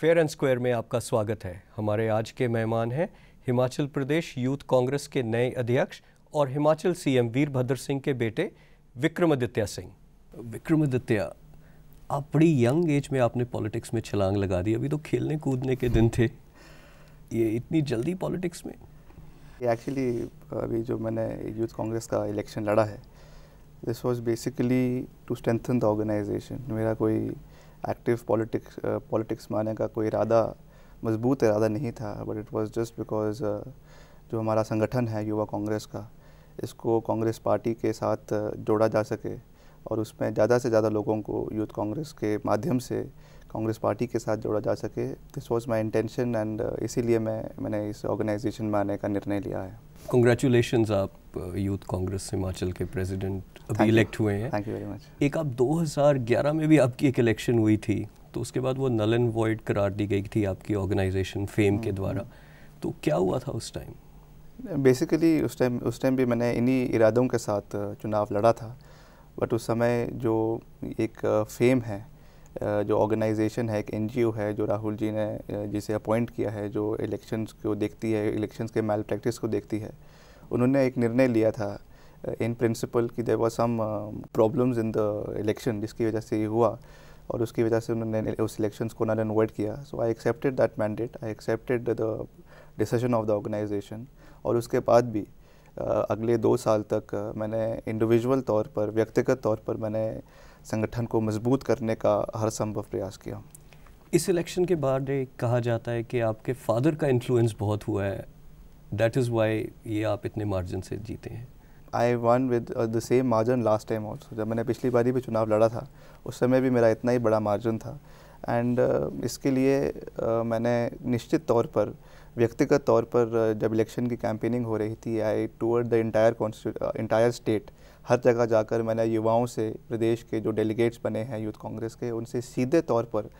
Fair and square में आपका स्वागत है हमारे आज के मेहमान हैं हिमाचल प्रदेश यूथ कांग्रेस के नए अध्यक्ष और हिमाचल सीएम वीरभद्र सिंह के बेटे विक्रमादित्य सिंह विक्रमादित्य आप बड़ी यंग एज में आपने पॉलिटिक्स में छलांग लगा दी अभी तो खेलने कूदने के दिन थे ये इतनी जल्दी पॉलिटिक्स में एक्चुअली अभी जो मैंने यूथ कांग्रेस का इलेक्शन लड़ा है this was basically to strengthen the organisation मेरा कोई एक्टिव पॉलिटिक्स पॉलिटिक्स में आने का कोई इरादा मजबूत इरादा नहीं था but it was just because जो हमारा संगठन है युवा कांग्रेस का इसको कांग्रेस पार्टी के साथ uh, जोड़ा जा सके और उसमें ज़्यादा से ज़्यादा लोगों को यूथ कांग्रेस के माध्यम से कांग्रेस पार्टी के साथ जोड़ा जा सके this was my intention and इसीलिए मैं मैंने इस ऑर्गेनाइजेशन में आने का निर्णय लिया है कॉन्ग्रेचुलेशन आप uh, यूथ कांग्रेस हिमाचल के प्रेसिडेंट अभी इलेक्ट हुए हैं थैंक यू वेरी मच एक आप 2011 में भी आपकी एक इलेक्शन हुई थी तो उसके बाद वो नल एंड वॉइड करार दी गई थी आपकी ऑर्गेनाइजेशन फेम के हम्म, द्वारा हम्म। तो क्या हुआ था उस टाइम बेसिकली उस टाइम उस टाइम भी मैंने इन्हीं इरादों के साथ uh, चुनाव लड़ा था बट उस समय जो एक फेम है जो ऑर्गेनाइजेशन है एक एनजीओ है जो राहुल जी ने जिसे अपॉइंट किया है जो इलेक्शंस को देखती है इलेक्शंस के मैल प्रैक्टिस को देखती है उन्होंने एक निर्णय लिया था इन प्रिंसिपल कि there was some problems in the election जिसकी वजह से ये हुआ और उसकी वजह से उन्होंने उस इलेक्शन को नल अवॉइड किया so I accepted that mandate I accepted the decision of the organisation और उसके बाद भी uh, अगले दो साल तक मैंने इंडिविजुअल तौर पर व्यक्तिगत तौर पर मैंने संगठन को मजबूत करने का हर संभव प्रयास किया इस इलेक्शन के बाद कहा जाता है कि आपके फादर का इन्फ्लुएंस बहुत हुआ है दैट इज़ वाई ये आप इतने मार्जिन से जीते हैं I won with the same margin last time also जब मैंने पिछली बारी भी चुनाव लड़ा था उस समय भी मेरा इतना ही बड़ा मार्जिन था एंड uh, इसके लिए uh, मैंने निश्चित तौर पर uh, व्यक्तिगत तौर पर जब इलेक्शन की कैंपेनिंग हो रही थी I toured the entire entire state हर जगह जाकर मैंने युवाओं से प्रदेश के जो डेलीगेट्स बने हैं यूथ कांग्रेस के उनसे सीधे तौर पर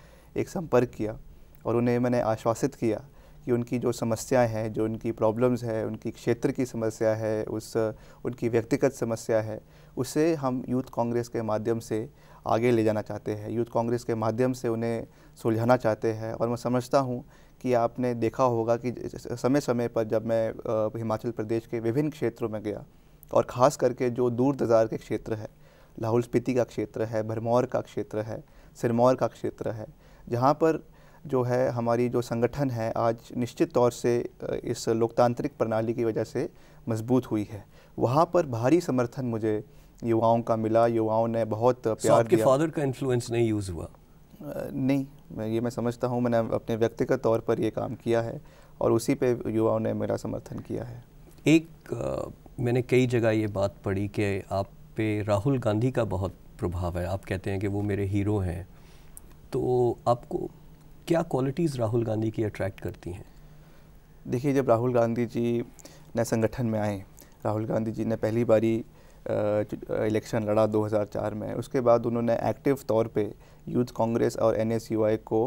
एक संपर्क किया और उन्हें मैंने आश्वासित किया कि उनकी जो समस्याएं हैं जो उनकी प्रॉब्लम्स है उनकी क्षेत्र की समस्या है उस उनकी व्यक्तिगत समस्या है उसे हम यूथ कांग्रेस के माध्यम से आगे ले जाना चाहते हैं यूथ कांग्रेस के माध्यम से उन्हें सुलझाना चाहते हैं और मैं समझता हूँ कि आपने देखा होगा कि समय समय पर जब मैं हिमाचल प्रदेश के विभिन्न क्षेत्रों में गया और ख़ास करके जो दूर दराज के क्षेत्र है लाहौल स्पीति का क्षेत्र है भरमौर का क्षेत्र है सिरमौर का क्षेत्र है जहाँ पर जो है हमारी जो संगठन है आज निश्चित तौर से इस लोकतांत्रिक प्रणाली की वजह से मजबूत हुई है वहाँ पर भारी समर्थन मुझे युवाओं का मिला युवाओं ने बहुत प्यार किया फादर का इन्फ्लुएंस नहीं यूज़ हुआ नहीं मैं ये मैं समझता हूँ मैंने अपने व्यक्तिगत तौर पर ये काम किया है और उसी पे युवाओं ने मेरा समर्थन किया है एक आ, मैंने कई जगह ये बात पढ़ी कि आप पे राहुल गांधी का बहुत प्रभाव है आप कहते हैं कि वो मेरे हीरो हैं तो आपको क्या क्वालिटीज़ राहुल गांधी की अट्रैक्ट करती हैं देखिए जब राहुल गांधी जी नए संगठन में आए राहुल गांधी जी ने पहली बारी इलेक्शन लड़ा 2004 में उसके बाद उन्होंने एक्टिव तौर पे यूथ कांग्रेस और एन को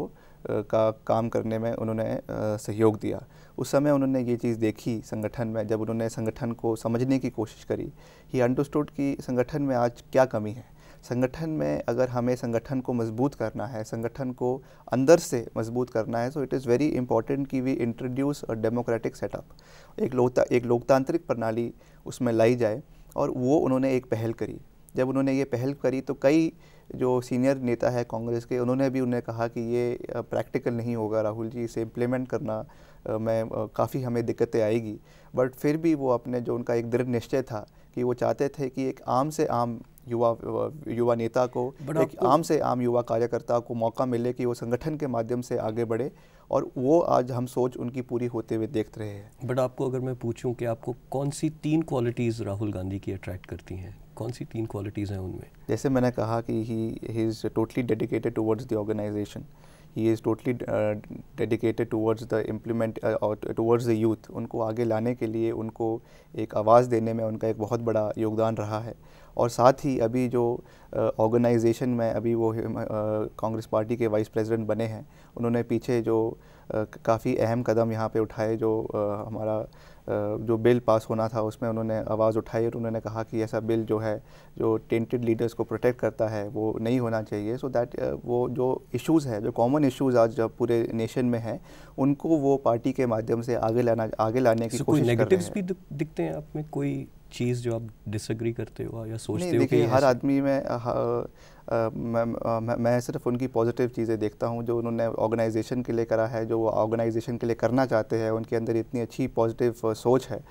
का काम करने में उन्होंने सहयोग दिया उस समय उन्होंने ये चीज़ देखी संगठन में जब उन्होंने संगठन को समझने की कोशिश करी ही अंडरस्टूड कि संगठन में आज क्या कमी है संगठन में अगर हमें संगठन को मजबूत करना है संगठन को अंदर से मजबूत करना है so it is very important कि we introduce a democratic setup एक लोकता एक लोकतांत्रिक प्रणाली उसमें लाई जाए और वो उन्होंने एक पहल करी जब उन्होंने ये पहल करी तो कई जो सीनियर नेता है कांग्रेस के उन्होंने भी उन्हें कहा कि ये प्रैक्टिकल नहीं होगा राहुल जी इसे इम्प्लीमेंट करना में काफ़ी हमें दिक्कतें आएगी बट फिर भी वो अपने जो उनका एक दृढ़ निश्चय था कि वो चाहते थे कि एक आम से आम युवा युवा नेता को एक आम से आम युवा कार्यकर्ता को मौका मिले कि वो संगठन के माध्यम से आगे बढ़े और वो आज हम सोच उनकी पूरी होते हुए देख रहे हैं बट आपको अगर मैं पूछूं कि आपको कौन सी तीन क्वालिटीज़ राहुल गांधी की अट्रैक्ट करती हैं कौन सी तीन क्वालिटीज़ हैं उनमें जैसे मैंने कहा कि he is totally dedicated towards the organisation he is totally dedicated towards the implement और टूवर्ड्स द यूथ उनको आगे लाने के लिए उनको एक आवाज़ देने में उनका एक बहुत बड़ा योगदान रहा है और साथ ही अभी जो ऑर्गेनाइजेशन uh, में अभी वो uh, कांग्रेस पार्टी के वाइस प्रेसिडेंट बने हैं उन्होंने पीछे जो uh, काफ़ी अहम कदम यहाँ पे उठाए जो हमारा जो बिल पास होना था उसमें उन्होंने आवाज़ उठाई और उन्होंने कहा कि ऐसा बिल जो है जो टेंटेड लीडर्स को प्रोटेक्ट करता है वो नहीं होना चाहिए सो so दैट वो जो इश्यूज़ है जो कॉमन इश्यूज़ आज पूरे नेशन में हैं उनको वो पार्टी के माध्यम से आगे लाना आगे लाने की कोशिश कोशिश रहे हैं दिखते हैं आप में कोई चीज़ जो आप डिसग्री करते हो या सोचते हो कि हर आदमी में आ, मैं, मैं, मैं सिर्फ उनकी पॉजिटिव चीज़ें देखता हूँ जो उन्होंने ऑर्गेनाइजेशन के लिए करा है जो वो ऑर्गेनाइजेशन के लिए करना चाहते हैं उनके अंदर इतनी अच्छी पॉजिटिव सोच है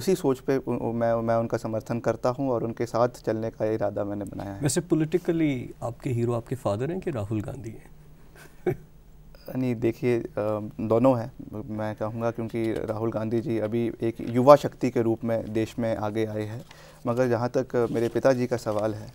उसी सोच पे मैं मैं उनका समर्थन करता हूँ और उनके साथ चलने का इरादा मैंने बनाया है वैसे पॉलिटिकली आपके हीरो आपके फादर हैं कि राहुल गांधी हैं यानी देखिए दोनों हैं मैं कहूँगा क्योंकि राहुल गांधी जी अभी एक युवा शक्ति के रूप में देश में आगे आए हैं मगर जहाँ तक मेरे पिताजी का सवाल है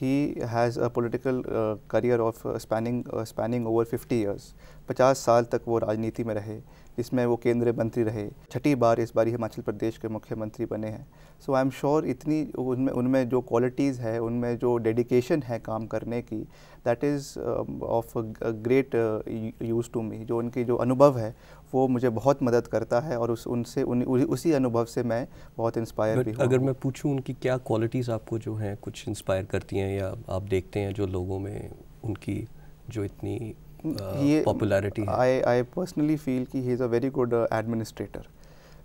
he has a political career of spanning spanning over fifty years पचास साल तक वो राजनीति में रहे जिसमें वो केंद्रीय मंत्री रहे छठी बार इस बार हिमाचल प्रदेश के मुख्यमंत्री बने हैं सो आई एम श्योर इतनी उनमें उनमें जो क्वालिटीज़ है उनमें जो डेडिकेशन है काम करने की that is of great use to me जो उनकी जो अनुभव है वो मुझे बहुत मदद करता है और उस उनसे उन, उसी अनुभव से मैं बहुत इंस्पायर भी हूँ अगर मैं पूछूँ उनकी क्या क्वालिटीज़ आपको जो हैं कुछ इंस्पायर करती हैं या आप देखते हैं जो लोगों में उनकी जो इतनी popularity I I personally feel कि he is a very good administrator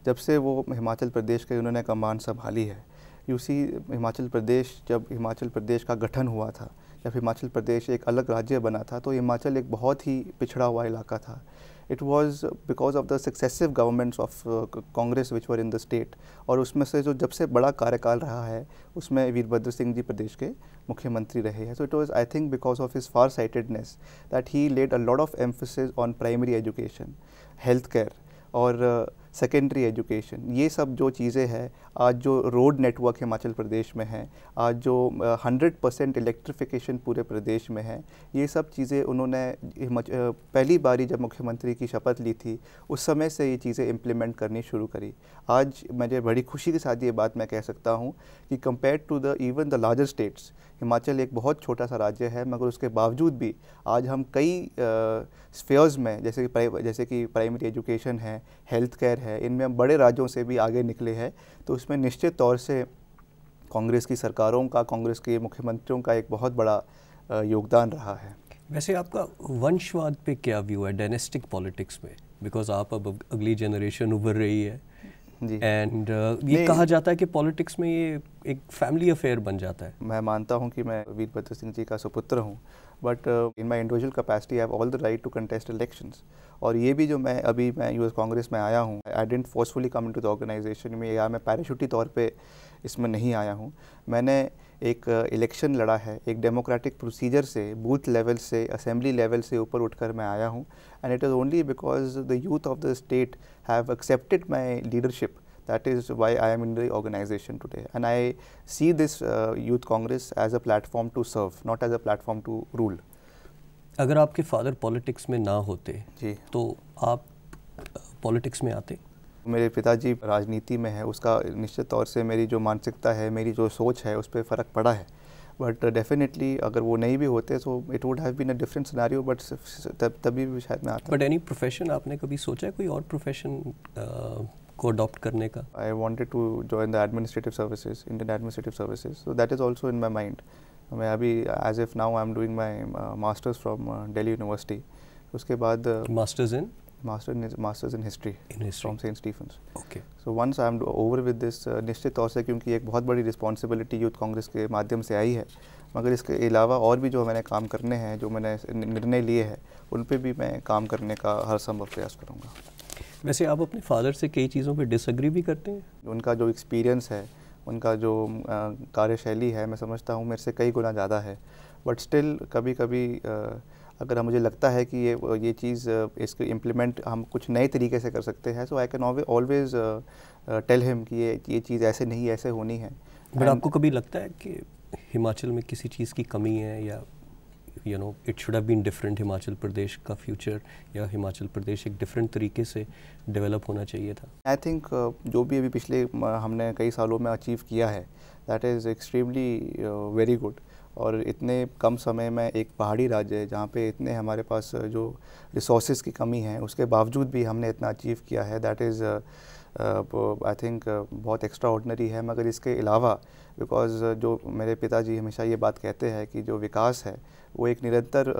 जब से वो हिमाचल प्रदेश के उन्होंने कमान संभाली है यू सी हिमाचल प्रदेश जब हिमाचल प्रदेश का गठन हुआ था जब हिमाचल प्रदेश एक अलग राज्य बना था तो हिमाचल एक बहुत ही पिछड़ा हुआ इलाका था it was because of the successive governments of Congress which were in the state और उसमें से जो जब से बड़ा कार्यकाल रहा है उसमें वीरभद्र सिंह जी प्रदेश के मुख्यमंत्री रहे हैं so it was I think because of his far sightedness that he laid a lot of emphasis on primary education health care और uh, सेकेंडरी एजुकेशन ये सब जो चीज़ें हैं आज जो रोड नेटवर्क हिमाचल प्रदेश में है आज जो हंड्रेड परसेंट इलेक्ट्रिफिकेशन पूरे प्रदेश में है ये सब चीज़ें उन्होंने पहली बारी जब मुख्यमंत्री की शपथ ली थी उस समय से ये चीज़ें इम्प्लीमेंट करनी शुरू करी आज मुझे बड़ी खुशी के साथ ये बात मैं कह सकता हूँ कि compare to the even the larger states Himachal एक बहुत छोटा सा राज्य है मगर उसके बावजूद भी आज हम कई स्फेयर्स में जैसे कि जैसे कि प्राइमरी एजुकेशन है हेल्थ केयर है है इनमें हम बड़े राज्यों से भी आगे निकले हैं तो उसमें निश्चित तौर से कांग्रेस की सरकारों का कांग्रेस के मुख्यमंत्रियों का एक बहुत बड़ा योगदान रहा है वैसे आपका वंशवाद पे क्या व्यू है डायनेस्टिक पॉलिटिक्स में बिकॉज आप अब अगली जनरेशन उभर रही है एंड uh, ये कहा जाता है कि पॉलिटिक्स में ये एक फैमिली अफेयर बन जाता है मैं मानता हूँ कि मैं वीरभद्र सिंह जी का सुपुत्र हूँ but in my individual capacity I all the right to contest elections और ये भी जो मैं अभी मैं एस कांग्रेस में आया हूँ I didn't forcefully come to the organization में या मैं पैराशूटी तौर पर इसमें नहीं आया हूँ मैंने एक इलेक्शन uh, लड़ा है एक डेमोक्रेटिक प्रोसीजर से बूथ लेवल से असेंबली लेवल से ऊपर उठकर मैं आया हूँ and it is only because the youth of the state have accepted my leadership That is why I am in the organization today. And I see this uh, Youth Congress as a platform to serve, not as a platform to rule. अगर आपके father politics में ना होते जी तो आप politics में आते मेरे पिताजी राजनीति में है उसका निश्चित तौर से मेरी जो मानसिकता है मेरी जो सोच है उस पर फ़र्क पड़ा है बट डेफिनेटली uh, अगर वो नहीं भी होते तो it would have been a different scenario but तभी भी शायद मैं आता बट एनी प्रोफेशन आपने कभी सोचा है कोई और प्रोफेशन uh... को अडॉप्ट करने का I wanted to join the administrative services Indian administrative services so that is also in my mind मैं अभी as if now I am doing my masters from Delhi university उसके बाद masters in master masters in history history in Saint Stephen okay so once I am over with this निश्चित तौर से क्योंकि एक बहुत बड़ी रिस्पॉन्सिबिलिटी यूथ कांग्रेस के माध्यम से आई है मगर इसके अलावा और भी जो मैंने काम करने हैं जो मैंने निर्णय लिए हैं उन पर भी मैं काम करने का हर संभव प्रयास करूँगा वैसे आप अपने फादर से कई चीज़ों पे डिसग्री भी करते हैं उनका जो एक्सपीरियंस है उनका जो कार्यशैली है मैं समझता हूँ मेरे से कई गुना ज़्यादा है बट स्टिल कभी कभी अगर मुझे लगता है कि ये ये चीज़ इसको इम्प्लीमेंट हम कुछ नए तरीके से कर सकते हैं so I can always tell him कि ये ये चीज़ ऐसे नहीं ऐसे होनी है बट आपको कभी लगता है कि हिमाचल में किसी चीज़ की कमी है या you know it should have been different Himachal Pradesh का फ्यूचर या हिमाचल प्रदेश एक डिफरेंट तरीके से डेवलप होना चाहिए था आई थिंक uh, जो भी अभी पिछले हमने कई सालों में अचीव किया है that is extremely very good और इतने कम समय में एक पहाड़ी राज्य है जहाँ पे इतने हमारे पास uh, जो रिसोर्स की कमी है उसके बावजूद भी हमने इतना अचीव किया है दैट इज़ आई थिंक बहुत एक्स्ट्रा ऑर्डनरी है मगर इसके अलावा बिकॉज़ uh, जो मेरे पिताजी हमेशा ये बात कहते हैं कि जो विकास है वो एक निरंतर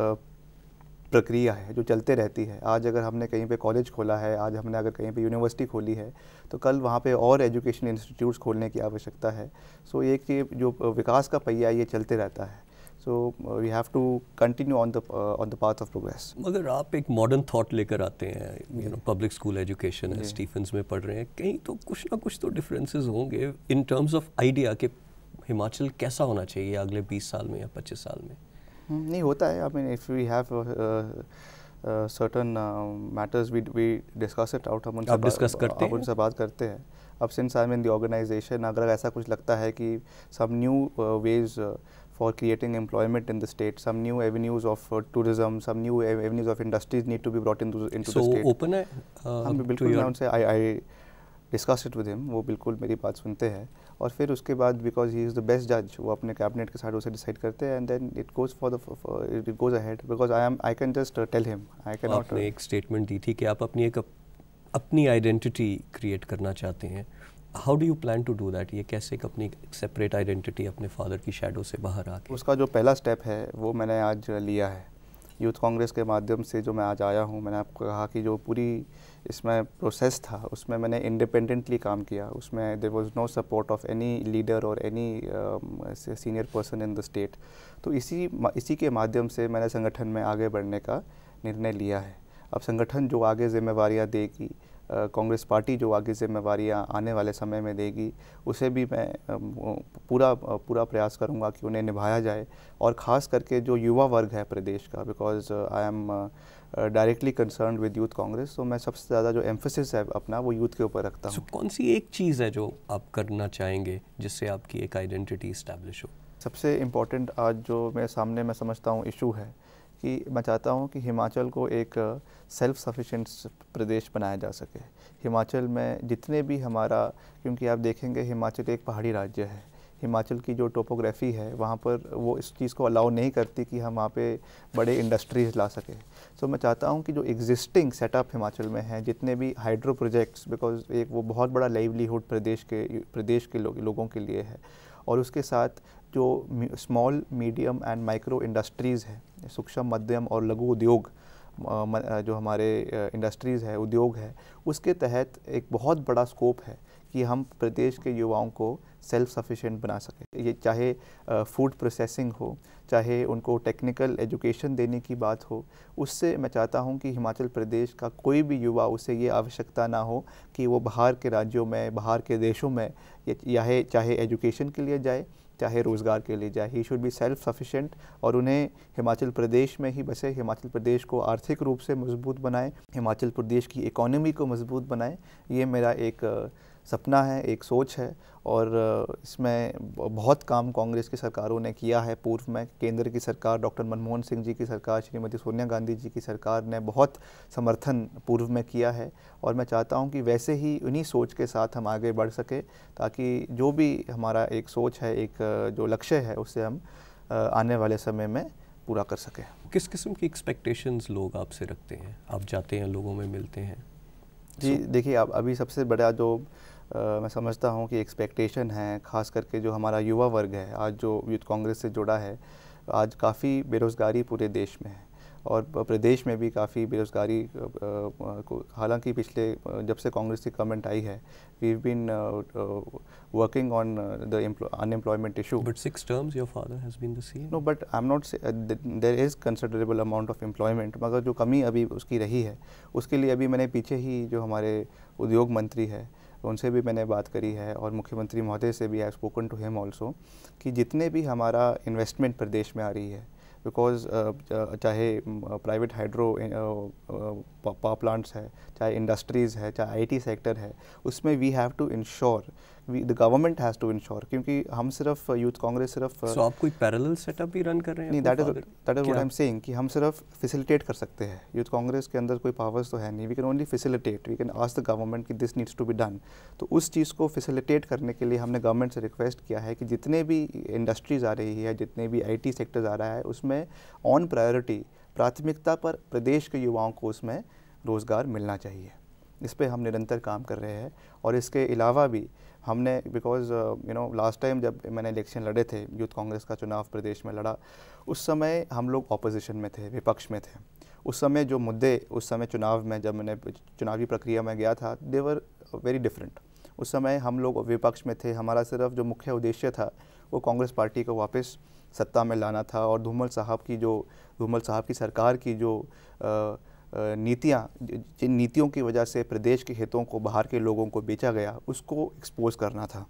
प्रक्रिया है जो चलते रहती है आज अगर हमने कहीं पे कॉलेज खोला है आज हमने अगर कहीं पे यूनिवर्सिटी खोली है तो कल वहाँ पे और एजुकेशन इंस्टीट्यूट्स खोलने की आवश्यकता है सो एक ये जो विकास का पहिया ये चलते रहता है so we have to continue on the on the path of progress मगर आप एक मॉडर्न थाट लेकर आते हैं you know public school education है स्टीफन में पढ़ रहे हैं कहीं तो कुछ ना कुछ तो डिफरेंसेस होंगे इन टर्म्स ऑफ आइडिया के हिमाचल कैसा होना चाहिए अगले 20 साल में या 25 साल में हम्म, नहीं होता है I mean if we have certain matters we we discuss it out हम उनसे डिस्कस करते हैं उनसे बात करते हैं अब since I mean the organization अगर ऐसा कुछ लगता है कि some new ways for creating employment in the state some new avenues of tourism some new avenues of industries need to be brought in in open है uh, हम बिल्कुल discuss it with him वो बिल्कुल मेरी बात सुनते हैं और फिर उसके बाद because he is the best जज वो अपने कैबिनेट के साथ उसे डिसाइड करते हैं and then it goes for the it goes ahead because I am I can just tell him I can आपने एक स्टेटमेंट दी थी कि आप अपनी एक अपनी आइडेंटिटी क्रिएट करना चाहते हैं how do you plan to do that ये कैसे एक अपनी सेपरेट आइडेंटिटी अपने फादर की शेडो से बाहर आके उसका जो पहला स्टेप है वो मैंने आज लिया है यूथ कांग्रेस के माध्यम से जो मैं आज आया हूँ मैंने आपको कहा कि जो पूरी इसमें प्रोसेस था उसमें मैंने इंडिपेंडेंटली काम किया उसमें there was no support of any leader और any senior person in the state तो इसी इसी के माध्यम से मैंने संगठन में आगे बढ़ने का निर्णय लिया है अब संगठन जो आगे जिम्मेवारियाँ देगी कांग्रेस पार्टी जो आगे जिम्मेवारियाँ आने वाले समय में देगी उसे भी मैं पूरा पूरा प्रयास करूँगा कि उन्हें निभाया जाए और ख़ास करके जो युवा वर्ग है प्रदेश का because I am directly concern with youth Congress तो मैं सबसे ज़्यादा जो एम्फोसिस है अपना वो यूथ के ऊपर रखता हूँ so, कौन सी एक चीज़ है जो आप करना चाहेंगे जिससे आपकी एक आइडेंटिटी इस्टेब्लिश हो सबसे इम्पोर्टेंट आज जो मेरे सामने मैं समझता हूँ इशू है कि मैं चाहता हूँ कि हिमाचल को एक सेल्फ सफिशेंट प्रदेश बनाया जा सके हिमाचल में जितने भी हमारा क्योंकि आप देखेंगे हिमाचल एक पहाड़ी राज्य है हिमाचल की जो टोपोग्राफी है वहाँ पर वो इस चीज़ को अलाउ नहीं करती कि हम वहाँ पे बड़े इंडस्ट्रीज़ ला सके सो so, मैं चाहता हूँ कि जो एग्जिस्टिंग सेटअप हिमाचल में है जितने भी हाइड्रो प्रोजेक्ट्स बिकॉज एक वो बहुत बड़ा लाइवलीहुड प्रदेश के प्रदेश के लो, लोगों के लिए है और उसके साथ जो small medium and micro industries है सूक्ष्म मध्यम और लघु उद्योग जो हमारे इंडस्ट्रीज़ है उद्योग है उसके तहत एक बहुत बड़ा स्कोप है कि हम प्रदेश के युवाओं को सेल्फ सफिशेंट बना सकें ये चाहे फूड प्रोसेसिंग हो चाहे उनको टेक्निकल एजुकेशन देने की बात हो उससे मैं चाहता हूँ कि हिमाचल प्रदेश का कोई भी युवा उसे ये आवश्यकता ना हो कि वो बाहर के राज्यों में बाहर के देशों में चाहे चाहे एजुकेशन के लिए जाए चाहे रोज़गार के लिए जाए he should be self sufficient और उन्हें हिमाचल प्रदेश में ही बसे हिमाचल प्रदेश को आर्थिक रूप से मजबूत बनाए हिमाचल प्रदेश की इकोनॉमी को मजबूत बनाएँ ये मेरा एक सपना है एक सोच है और इसमें बहुत काम कांग्रेस की सरकारों ने किया है पूर्व में केंद्र की सरकार डॉक्टर मनमोहन सिंह जी की सरकार श्रीमती सोनिया गांधी जी की सरकार ने बहुत समर्थन पूर्व में किया है और मैं चाहता हूं कि वैसे ही उन्हीं सोच के साथ हम आगे बढ़ सके ताकि जो भी हमारा एक सोच है एक जो लक्ष्य है उसे हम आने वाले समय में पूरा कर सकें किस किस्म की एक्सपेक्टेशंस लोग आपसे रखते हैं आप जाते हैं लोगों में मिलते हैं जी देखिए आप अभी सबसे बड़ा जो मैं समझता हूँ कि एक्सपेक्टेशन है ख़ास करके जो हमारा युवा वर्ग है आज जो यूथ कांग्रेस से जुड़ा है आज काफ़ी बेरोज़गारी पूरे देश में है और प्रदेश में भी काफ़ी बेरोज़गारी हालांकि पिछले जब से कांग्रेस की गवर्नमेंट आई है we been working on the unemployment issue but six terms your father has been the CM no but I am not there is considerable amount of employment मगर जो कमी अभी उसकी रही है उसके लिए अभी मैंने पीछे ही जो हमारे उद्योग मंत्री है उनसे भी मैंने बात करी है और मुख्यमंत्री महोदय से भी I spoken to him also कि जितने भी हमारा इन्वेस्टमेंट प्रदेश में आ रही है बिकॉज uh, uh, चाहे प्राइवेट हाइड्रो पावर प्लांट्स है चाहे इंडस्ट्रीज़ है चाहे आईटी सेक्टर है उसमें we have to ensure the government has to ensure क्योंकि हम सिर्फ यूथ कांग्रेस सिर्फ सो uh, आप कोई पैरेलल सेटअप भी रन कर रहे हैं नहीं that is that is what I am saying कि हम सिर्फ फैसिलिटेट कर सकते हैं यूथ कांग्रेस के अंदर कोई पावर्स तो है नहीं we can only facilitate we can ask the government कि this needs to be done तो उस चीज़ को फैसिलिटेट करने के लिए हमने गवर्नमेंट से रिक्वेस्ट किया है कि जितने भी इंडस्ट्रीज़ आ रही है जितने भी आई सेक्टर्स आ रहा है उसमें ऑन प्रायोरिटी प्राथमिकता पर प्रदेश के युवाओं को उसमें रोज़गार मिलना चाहिए इस पर हम निरंतर काम कर रहे हैं और इसके अलावा भी हमने because you know last time जब मैंने इलेक्शन लड़े थे यूथ कांग्रेस का चुनाव प्रदेश में लड़ा उस समय हम लोग ऑपोजिशन में थे विपक्ष में थे उस समय जो मुद्दे उस समय चुनाव में जब मैंने चुनावी प्रक्रिया में गया था देवर वेरी डिफरेंट उस समय हम लोग विपक्ष में थे हमारा सिर्फ जो मुख्य उद्देश्य था वो कांग्रेस पार्टी को वापस सत्ता में लाना था और धूमल साहब की जो धूमल साहब की सरकार की जो आ, uh, नीतियाँ जिन नीतियों की वजह से प्रदेश के हितों को बाहर के लोगों को बेचा गया उसको एक्सपोज करना था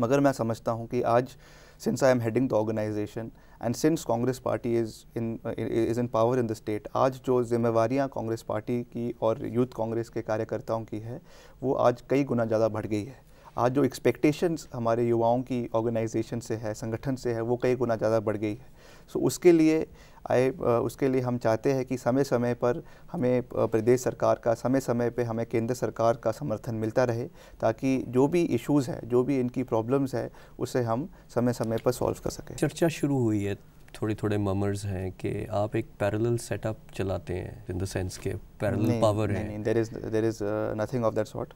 मगर मैं समझता हूँ कि आज since I am heading the organization and since Congress party is in is in power in the state आज जो जिम्मेवारियाँ कांग्रेस पार्टी की और यूथ कांग्रेस के कार्यकर्ताओं की है वो आज कई गुना ज़्यादा बढ़ गई है आज जो एक्सपेक्टेशंस हमारे युवाओं की ऑर्गेनाइजेशन से है संगठन से है वो कई गुना ज़्यादा बढ़ गई है सो so, उसके लिए आए उसके लिए हम चाहते हैं कि समय समय पर हमें प्रदेश सरकार का समय समय पर हमें केंद्र सरकार का समर्थन मिलता रहे ताकि जो भी इश्यूज़ है जो भी इनकी प्रॉब्लम्स है उसे हम समय समय पर सॉल्व कर सकें चर्चा शुरू हुई है थोड़े थोड़े ममर्स हैं कि आप एक पैरेलल सेटअप चलाते हैं इन द सेंस के पैरल पावर है there is there is nothing of that sort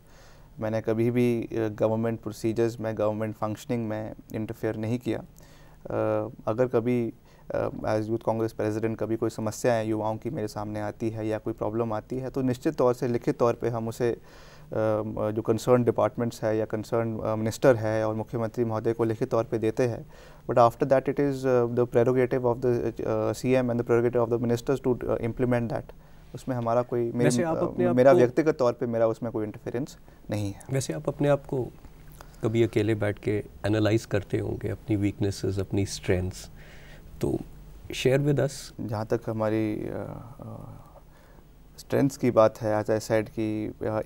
मैंने कभी भी गवर्नमेंट प्रोसीजर्स में गवर्नमेंट फंक्शनिंग में इंटरफेयर नहीं किया uh, अगर कभी एज यूथ कांग्रेस प्रेसिडेंट कभी कोई समस्याएं युवाओं की मेरे सामने आती है या कोई प्रॉब्लम आती है तो निश्चित तौर से लिखित तौर पे हम उसे जो कंसर्न डिपार्टमेंट्स है या कंसर्न मिनिस्टर है और मुख्यमंत्री महोदय को लिखित तौर पे देते हैं but after that it is the prerogative of the C M and the prerogative of the ministers to implement that उसमें हमारा कोई मेरे, आ, मेरा व्यक्तिगत तौर पे मेरा उसमें कोई इंटरफेरेंस नहीं है वैसे आप अपने आप को कभी अकेले बैठ के एनालाइज करते होंगे अपनी वीकनेसेस अपनी स्ट्रेंथ्स तो शेयर विद अस जहाँ तक हमारी स्ट्रेंथ्स की बात है एज आई सेड की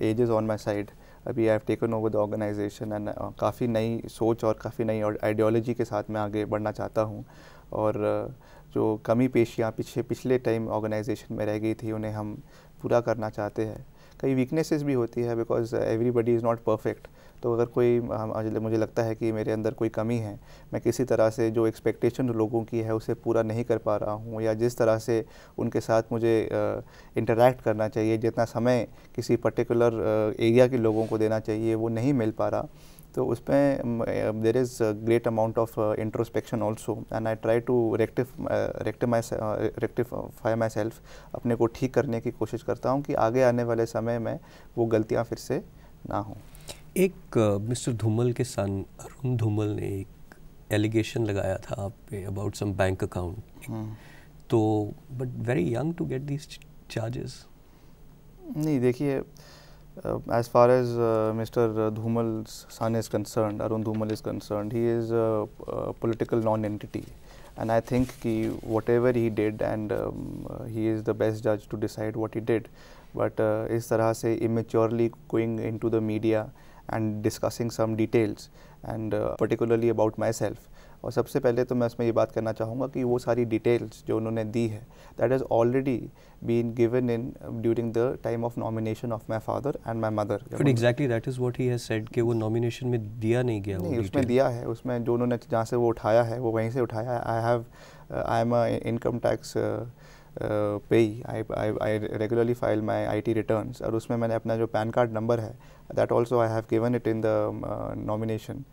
age is on my side अभी I have taken over the organization and काफ़ी नई सोच और काफ़ी नई आइडियोलॉजी के साथ मैं आगे बढ़ना चाहता हूँ और uh, जो कमी पेशियाँ पीछे पिछले टाइम ऑर्गेनाइजेशन में रह गई थी उन्हें हम पूरा करना चाहते हैं कई वीकनेसेस भी होती है because everybody is not perfect तो अगर कोई आज मुझे लगता है कि मेरे अंदर कोई कमी है मैं किसी तरह से जो एक्सपेक्टेशन लोगों की है उसे पूरा नहीं कर पा रहा हूँ या जिस तरह से उनके साथ मुझे इंटरेक्ट करना चाहिए जितना समय किसी पर्टिकुलर एरिया के लोगों को देना चाहिए वो नहीं मिल पा रहा तो उसमें there is great amount of introspection also and I try to rectify myself अपने को ठीक करने की कोशिश करता हूँ कि आगे आने वाले समय में वो गलतियाँ फिर से ना हों एक मिस्टर धूमल के सन अरुण धूमल ने एक एलिगेशन लगाया था आप पे अबाउट सम बैंक अकाउंट तो but very young to get these charges नहीं देखिए as far as mister Dhumal son is concern Arun Dhumal is concern he is political non entity and I think ki whatever he did and um, he is the best judge to decide what he did but uh, इस तरह से immaturely going into the media and discussing some details and uh, particularly about myself. और सबसे पहले तो मैं उसमें ये बात करना चाहूँगा कि वो सारी डिटेल्स जो उन्होंने दी है that is already been given in during the time of nomination of my father and my mother but exactly that is what he has said कि वो नॉमिनेशन में दिया नहीं गया नहीं उसमें दिया है उसमें जो उन्होंने जहाँ से वो उठाया है वो वहीं से उठाया है I have I am income tax पे I I regularly file my I T return और उसमें मैंने अपना जो पैन कार्ड नंबर है that also I have given it in the nomination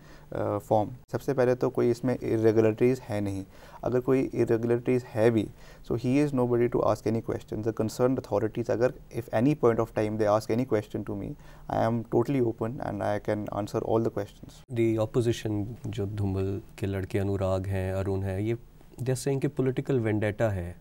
form सबसे पहले तो कोई इसमें इरेगुलरिटीज़ है नहीं अगर कोई इरेगुलरिटीज़ है भी so he is nobody to ask any question the concern authorities अगर if any point of time they ask any question to me I am totally open and I can answer all the question the opposition जो धुम्बल के लड़के अनुराग हैं अरुण हैं ये जैसे इनके political vendetta है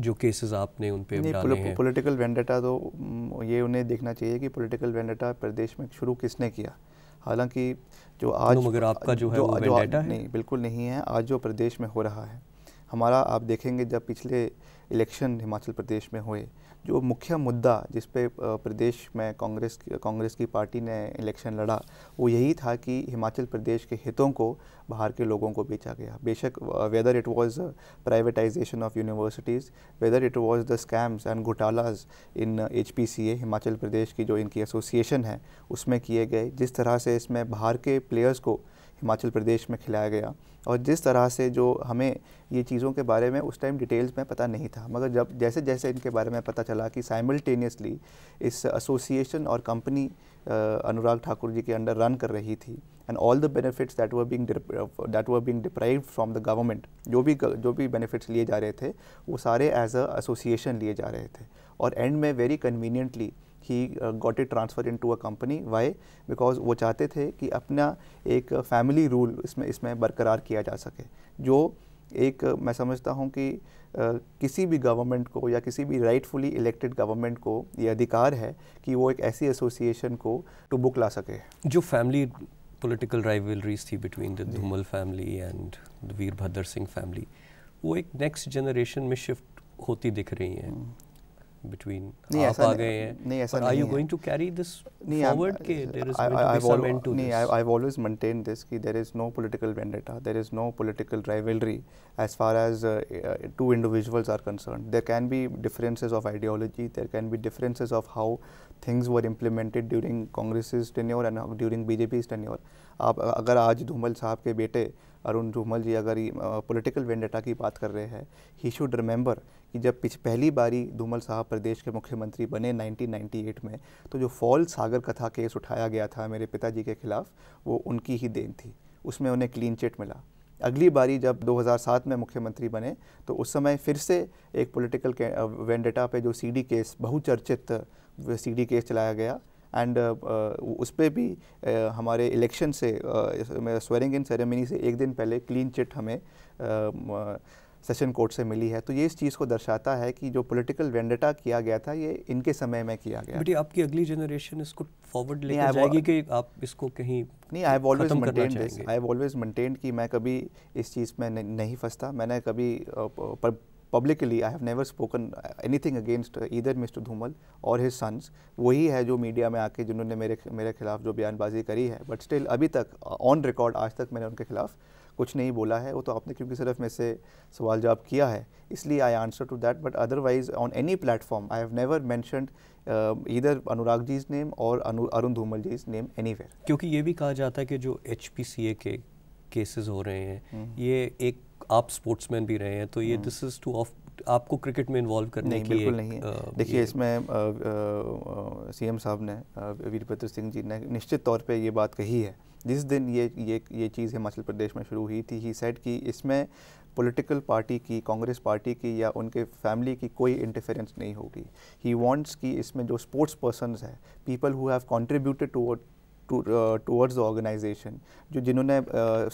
जो केसेस आपने उन पे डाले हैं पॉलिटिकल वेंडेटा तो ये उन्हें देखना चाहिए कि पॉलिटिकल वेंडेटा प्रदेश में शुरू किसने किया हालांकि जो आज तो मगर आपका जो, है जो, वो वेंडेटा है? नहीं बिल्कुल नहीं है आज जो प्रदेश में हो रहा है हमारा आप देखेंगे जब पिछले इलेक्शन हिमाचल प्रदेश में हुए जो मुख्य मुद्दा जिस पे प्रदेश में कांग्रेस कांग्रेस की पार्टी ने इलेक्शन लड़ा वो यही था कि हिमाचल प्रदेश के हितों को बाहर के लोगों को बेचा गया बेशक whether it was privatization of universities whether it was the scams and घोटालाज इन एच हिमाचल प्रदेश की जो इनकी एसोसिएशन है उसमें किए गए जिस तरह से इसमें बाहर के प्लेयर्स को हिमाचल प्रदेश में खिलाया गया और जिस तरह से जो हमें ये चीज़ों के बारे में उस टाइम डिटेल्स में पता नहीं था मगर जब जैसे जैसे इनके बारे में पता चला कि साइमल्टेनियसली इस एसोसिएशन और कंपनी अनुराग ठाकुर जी के अंडर रन कर रही थी and all the benefits that were being that were being deprive from the government जो भी जो भी बेनिफिट्स लिए जा रहे थे वो सारे एज अ एसोसिएशन लिए जा रहे थे और एंड में very conveniently he got it transfer into a company why because वो चाहते थे कि अपना एक फैमिली रूल इसमें इसमें बरकरार किया जा सके जो एक मैं समझता हूँ कि Uh, किसी भी गवर्नमेंट को या किसी भी राइटफुली इलेक्टेड गवर्नमेंट को ये अधिकार है कि वो एक ऐसी एसोसिएशन को टू बुक ला सके जो फैमिली पॉलिटिकल राइवलरीज थी between the Dhumal family and Virbhadra Singh family वो एक नेक्स्ट जनरेशन में शिफ्ट होती दिख रही हैं हम्म। between नहीं, हैं नहीं ऐसा नहीं are you going to carry this forward के there is I, have always maintained this कि there is no political vendetta there is no political rivalry as far as uh, uh, two individuals are concerned there can be differences of ideology there can be differences of how uh, things were implemented during Congress tenure and during BJP tenure आप अगर आज धूमल साहब के बेटे अरुण धूमल जी अगर political vendetta की बात कर रहे हैं ही शुड रिमेंबर कि जब पिछ पहली बारी धूमल साहब प्रदेश के मुख्यमंत्री बने 1998 में तो जो फॉल सागर कथा केस उठाया गया था मेरे पिताजी के खिलाफ वो उनकी ही देन थी उसमें उन्हें क्लीन चिट मिला अगली बारी जब 2007 में मुख्यमंत्री बने तो उस समय फिर से एक पॉलिटिकल वेंडेटा पे जो सीडी केस बहुचर्चित सी केस चलाया गया एंड uh, uh, उस पर भी uh, हमारे इलेक्शन से स्वेरिंग इन सेरेमनी से एक दिन पहले क्लीन चिट हमें सेशन um, कोर्ट से मिली है तो ये इस चीज़ को दर्शाता है कि जो पॉलिटिकल वेंडेटा किया गया था ये इनके समय में किया गया बेटी आपकी अगली जनरेशन इसको फॉरवर्ड ले जाएगी कि आप इसको कहीं नहीं I always maintain I always maintain कि मैं कभी इस चीज़ में नहीं फंसता मैंने कभी पर, publicly I have never spoken anything against इधर मिस्टर धूमल और हिज सन्स वही है जो मीडिया में आके जिन्होंने मेरे मेरे खिलाफ जो बयानबाजी करी है बट स्टिल अभी तक ऑन uh, रिकॉर्ड आज तक मैंने उनके खिलाफ कुछ नहीं बोला है वो तो आपने क्योंकि सिर्फ मेरे से सवाल जवाब किया है इसलिए I answer to that but otherwise on any platform I have never mentioned इधर अनुराग जीज नेम और अरुण धूमल जीज नेम एनी क्योंकि ये भी कहा जाता है कि जो एच के केसेस हो रहे हैं हम्म। ये एक आप स्पोर्ट्समैन भी रहे हैं तो ये दिस इज टू ऑफ आपको क्रिकेट में इन्वॉल्व करने की बिल्कुल नहीं देखिए इसमें सीएम साहब ने वीरभद्र सिंह जी ने निश्चित तौर पे ये बात कही है जिस दिन ये ये ये चीज़ हिमाचल प्रदेश में शुरू हुई थी ही सेट कि इसमें पॉलिटिकल पार्टी की कांग्रेस पार्टी की या उनके फैमिली की कोई इंटरफेरेंस नहीं होगी ही वांट्स कि इसमें जो स्पोर्ट्स पर्सन है people who have contributed to towards the organization जो जिन्होंने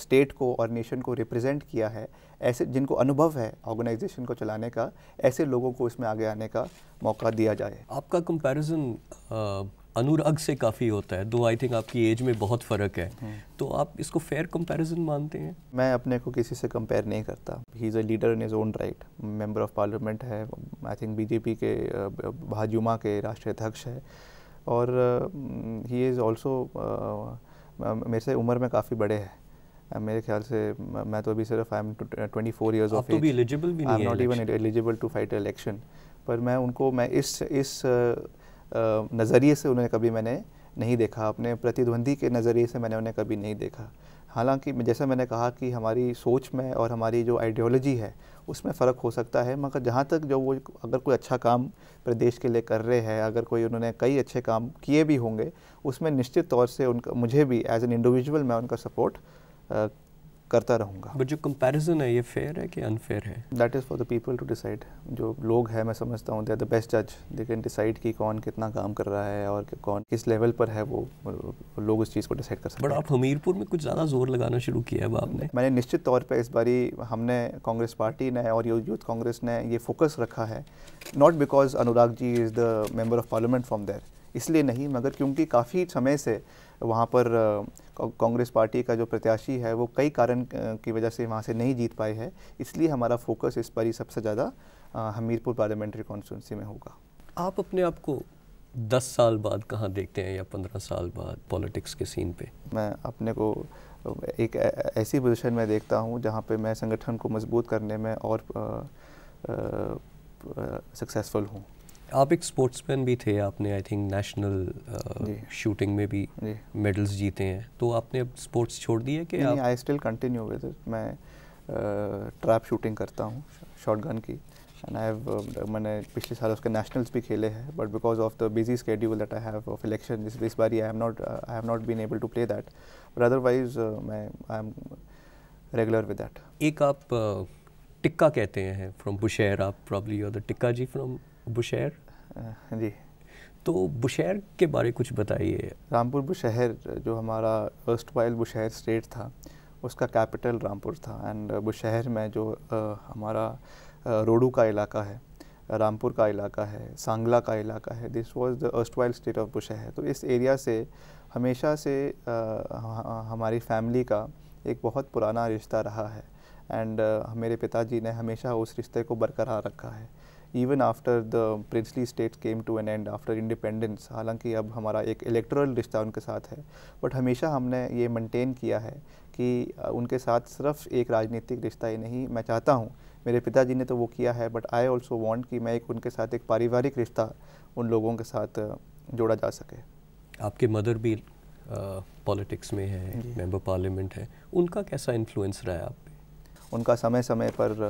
स्टेट uh, को और नेशन को रिप्रेजेंट किया है ऐसे जिनको अनुभव है ऑर्गेनाइजेशन को चलाने का ऐसे लोगों को इसमें आगे आने का मौका दिया जाए आपका कंपैरिजन uh, अनुराग से काफ़ी होता है दो आई थिंक आपकी एज में बहुत फ़र्क है हम्म। तो आप इसको फेयर कंपैरिजन मानते हैं मैं अपने को किसी से कंपेयर नहीं करता he is a leader in is own right member of parliament है आई थिंक बीजेपी के uh, भाजयुमा के राष्ट्रीय अध्यक्ष है और ही इज़ ऑल्सो मेरे से उम्र में काफ़ी बड़े हैं मेरे ख्याल से मैं तो अभी सिर्फ I am twenty four years of age eligible I am not even eligible to fight election पर मैं उनको मैं इस इस नज़रिए से उन्हें कभी मैंने नहीं देखा अपने प्रतिद्वंदी के नज़रिए से मैंने उन्हें कभी नहीं देखा हालांकि जैसा मैंने कहा कि हमारी सोच में और हमारी जो आइडियोलॉजी है उसमें फ़र्क हो सकता है मगर जहाँ तक जो वो अगर कोई अच्छा काम प्रदेश के लिए कर रहे हैं अगर कोई उन्होंने कई अच्छे काम किए भी होंगे उसमें निश्चित तौर से उनका मुझे भी एज एन इंडिविजुअल मैं उनका सपोर्ट करता रहूँगा बट जो कंपेरिजन है ये फेयर है कि अनफेयर है that is for the people to decide जो लोग हैं मैं समझता हूँ दे आर द बेस्ट जज दे कैन डिसाइड कि कौन कितना काम कर रहा है और कौन किस लेवल पर है वो लोग उस चीज़ को डिसाइड कर सकते हैं बट आप हमीरपुर में कुछ ज़्यादा जोर लगाना शुरू किया है आपने मैंने निश्चित तौर पर इस बारी हमने कांग्रेस पार्टी ने और यूथ कांग्रेस ने ये फोकस रखा है not because Anurag ji is the member of parliament from there इसलिए नहीं मगर क्योंकि काफ़ी समय से वहाँ पर कांग्रेस पार्टी का जो प्रत्याशी है वो कई कारण की वजह से वहाँ से नहीं जीत पाए है इसलिए हमारा फोकस इस पर ही सबसे ज़्यादा हमीरपुर पार्लियामेंट्री कॉन्स्टिट्यूंसी में होगा आप अपने आप को दस साल बाद कहाँ देखते हैं या पंद्रह साल बाद पॉलिटिक्स के सीन पे मैं अपने को एक ऐसी पोजीशन में देखता हूँ जहाँ पे मैं संगठन को मजबूत करने में और सक्सेसफुल हूँ आप एक स्पोर्ट्समैन भी थे आपने आई थिंक नेशनल शूटिंग में भी मेडल्स जीते हैं तो आपने अब स्पोर्ट्स छोड़ दिए कि आप आई स्टिल कंटिन्यू विद मैं ट्रैप uh, शूटिंग करता हूँ शॉर्ट गन की एंड आई हैव मैंने पिछले साल उसके नेशनल्स भी खेले हैं but because of the busy schedule that I have of election इस बार I have not I have not been able to play that but otherwise मैं I am regular with that एक आप uh, टिक्का कहते हैं फ्रॉम बुशेर आप probably the Tikka ji from Bushahr uh, जी तो बुशहर के बारे कुछ बताइए रामपुर बुशहर जो हमारा फर्स्ट वाइल बुशहर स्टेट था उसका कैपिटल रामपुर था एंड बुशहर में जो आ, uh, हमारा uh, रोडू का इलाका है रामपुर का इलाका है सांगला का इलाका है this was the erstwhile state of Bushahr तो इस एरिया से हमेशा से आ, हमारी फैमिली का एक बहुत पुराना रिश्ता रहा है एंड मेरे पिताजी ने हमेशा उस रिश्ते को बरकरार रखा है even after the princely states came to an end after independence हालांकि अब हमारा एक इलेक्ट्रल रिश्ता उनके साथ है बट हमेशा हमने ये मेंटेन किया है कि उनके साथ सिर्फ एक राजनीतिक रिश्ता ही नहीं मैं चाहता हूँ मेरे पिताजी ने तो वो किया है बट आई ऑल्सो वॉन्ट कि मैं एक उनके साथ एक पारिवारिक रिश्ता उन लोगों के साथ जोड़ा जा सके आपके मदर भी पॉलिटिक्स में है मेंबर पार्लियामेंट है उनका कैसा इन्फ्लुएंस रहा है आप उनका समय समय पर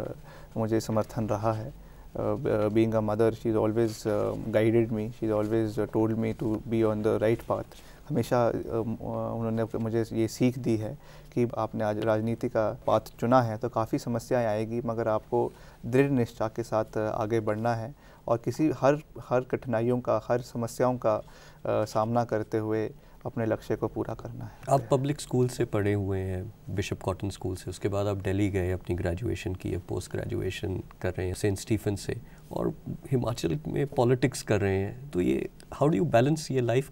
मुझे समर्थन रहा है Uh, uh, being a mother, she's always uh, guided me. She's always told me to be on the right path. हमेशा um, उन्होंने मुझे ये सीख दी है कि आपने आज राजनीति का पाथ चुना है तो काफ़ी समस्याएं आएगी मगर आपको दृढ़ निष्ठा के साथ आगे बढ़ना है और किसी हर हर कठिनाइयों का हर समस्याओं का आ, सामना करते हुए अपने लक्ष्य को पूरा करना है आप पब्लिक स्कूल से पढ़े हुए हैं बिशप कॉटन स्कूल से उसके बाद आप दिल्ली गए अपनी ग्रेजुएशन की है पोस्ट ग्रेजुएशन कर रहे हैं सेंट स्टीफन से और हिमाचल में पॉलिटिक्स कर रहे हैं तो ये हाउ डू यू बैलेंस ये लाइफ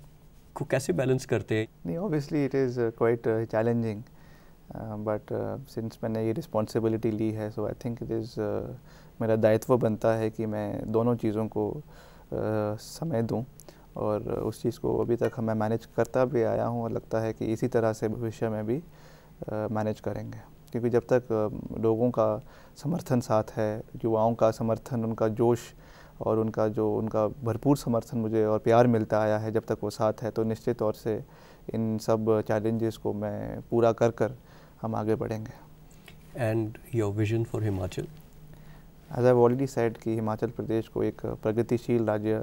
को कैसे बैलेंस करते हैं नहीं obviously it is quite challenging but since मैंने ये रिस्पॉन्सिबिलिटी ली है so I think it is मेरा दायित्व बनता है कि मैं दोनों चीज़ों को uh, समय दूँ और उस चीज़ को अभी तक हमें मैनेज करता भी आया हूँ और लगता है कि इसी तरह से भविष्य में भी मैनेज करेंगे क्योंकि जब तक लोगों का समर्थन साथ है युवाओं का समर्थन उनका जोश और उनका जो उनका भरपूर समर्थन मुझे और प्यार मिलता आया है जब तक वो साथ है तो निश्चित तौर से इन सब चैलेंजेस को मैं पूरा कर कर हम आगे बढ़ेंगे and your vision for Himachal as I already said कि हिमाचल प्रदेश को एक प्रगतिशील राज्य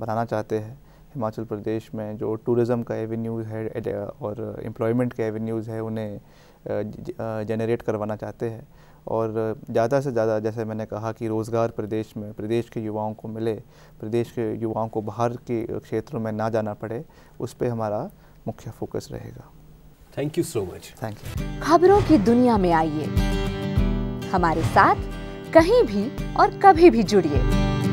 बनाना चाहते हैं हिमाचल प्रदेश में जो टूरिज़म का एवेन्यूज़ है और एम्प्लॉयमेंट का एवेन्यूज़ है उन्हें जनरेट करवाना चाहते हैं और ज़्यादा से ज़्यादा जैसे मैंने कहा कि रोज़गार प्रदेश में प्रदेश के युवाओं को मिले प्रदेश के युवाओं को बाहर के क्षेत्रों में ना जाना पड़े उस पर हमारा मुख्य फोकस रहेगा thank you so much thank you खबरों की दुनिया में आइए हमारे साथ कहीं भी और कभी भी जुड़िए